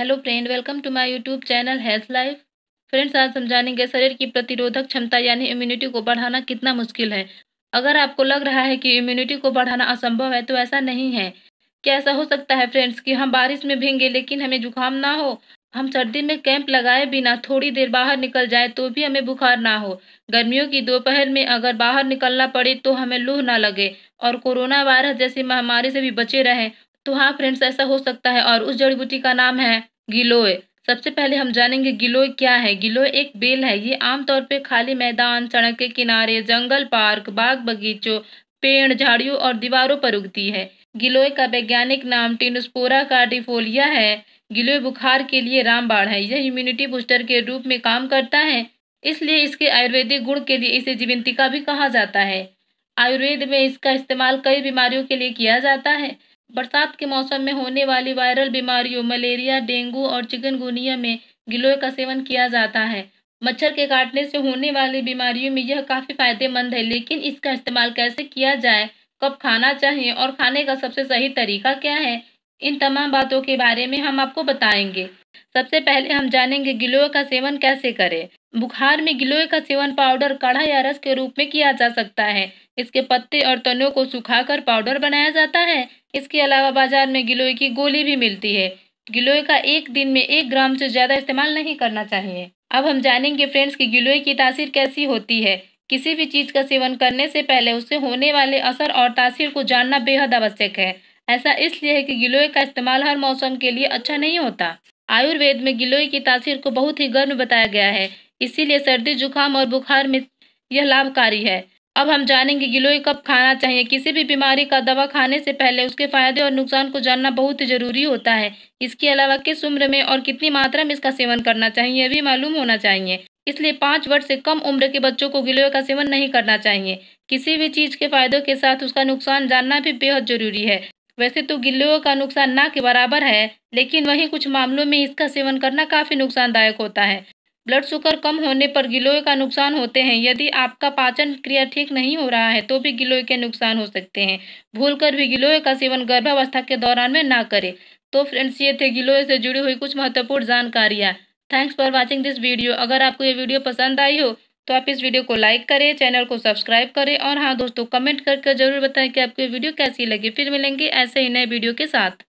hello friend welcome to my YouTube channel health life friends आज समझानेंगे शरीर की प्रतिरोधक क्षमता यानी इम्यूनिटी को बढ़ाना कितना मुश्किल है अगर आपको लग रहा है कि इम्यूनिटी को बढ़ाना असंभव है तो ऐसा नहीं है क्या ऐसा हो सकता है फ्रेंड्स कि हम बारिश में भींगे लेकिन हमें जुकाम ना हो हम सर्दी में कैंप लगाए बिना थोड़ी देर बाहर निकल जाए तो भी हमें बुखार ना हो गर्मियों की दोपहर में अगर बाहर निकलना पड़े तो हमें लूह ना लगे और कोरोना वायरस जैसी महामारी से भी बचे रहें तो हाँ फ्रेंड्स ऐसा हो सकता है और उस जड़ी बूटी का नाम है गिलोय सबसे पहले हम जानेंगे गिलोय क्या है गिलोय एक बेल है ये आमतौर पर खाली मैदान सड़क के किनारे जंगल पार्क बाग बगीचों पेड़ झाड़ियों और दीवारों पर उगती है गिलोय का वैज्ञानिक नाम टिनुस्पोरा कार्डिफोलिया है गिलोय बुखार के लिए रामबाण है यह इम्यूनिटी बूस्टर के रूप में काम करता है इसलिए इसके आयुर्वेदिक गुण के लिए इसे जीवंतिका भी कहा जाता है आयुर्वेद में इसका इस्तेमाल कई बीमारियों के लिए किया जाता है बरसात के मौसम में होने वाली वायरल बीमारियों मलेरिया डेंगू और चिकनगुनिया में गिलोय का सेवन किया जाता है मच्छर के काटने से होने वाली बीमारियों में यह काफ़ी फायदेमंद है लेकिन इसका इस्तेमाल कैसे किया जाए कब खाना चाहिए और खाने का सबसे सही तरीका क्या है इन तमाम बातों के बारे में हम आपको बताएंगे सबसे पहले हम जानेंगे गिलोय का सेवन कैसे करें बुखार में गिलोय का सेवन पाउडर काढ़ा या रस के रूप में किया जा सकता है इसके पत्ते और तनों को सुखाकर पाउडर बनाया जाता है इसके अलावा बाजार में गिलोय की गोली भी मिलती है गिलोय का एक दिन में एक ग्राम से ज़्यादा इस्तेमाल नहीं करना चाहिए अब हम जानेंगे फ्रेंड्स की गिलोय की तासीर कैसी होती है किसी भी चीज़ का सेवन करने से पहले उससे होने वाले असर और तासीर को जानना बेहद आवश्यक है ऐसा इसलिए है कि गिलोय का इस्तेमाल हर मौसम के लिए अच्छा नहीं होता आयुर्वेद में गिलोय की तासीर को बहुत ही गर्म बताया गया है इसीलिए सर्दी जुकाम और बुखार में यह लाभकारी है अब हम जानेंगे गिलोय कब खाना चाहिए किसी भी बीमारी का दवा खाने से पहले उसके फायदे और नुकसान को जानना बहुत जरूरी होता है इसके अलावा किस उम्र में और कितनी मात्रा में इसका सेवन करना चाहिए यह भी मालूम होना चाहिए इसलिए पाँच वर्ष से कम उम्र के बच्चों को गिलोय का सेवन नहीं करना चाहिए किसी भी चीज़ के फायदों के साथ उसका नुकसान जानना भी बेहद जरूरी है वैसे तो गिलोय का नुकसान ना के बराबर है लेकिन वहीं कुछ मामलों में इसका सेवन करना काफ़ी नुकसानदायक होता है ब्लड शुगर कम होने पर गिलोय का नुकसान होते हैं यदि आपका पाचन क्रिया ठीक नहीं हो रहा है तो भी गिलोय के नुकसान हो सकते हैं भूलकर भी गिलोय का सेवन गर्भावस्था के दौरान में ना करें तो फ्रेंड्स ये थे गिलोय से जुड़ी हुई कुछ महत्वपूर्ण जानकारियाँ thanks for watching this video अगर आपको ये वीडियो पसंद आई हो तो आप इस वीडियो को लाइक करें चैनल को सब्सक्राइब करें और हाँ दोस्तों कमेंट करके जरूर बताएं कि आपको ये वीडियो कैसी लगी फिर मिलेंगे ऐसे ही नए वीडियो के साथ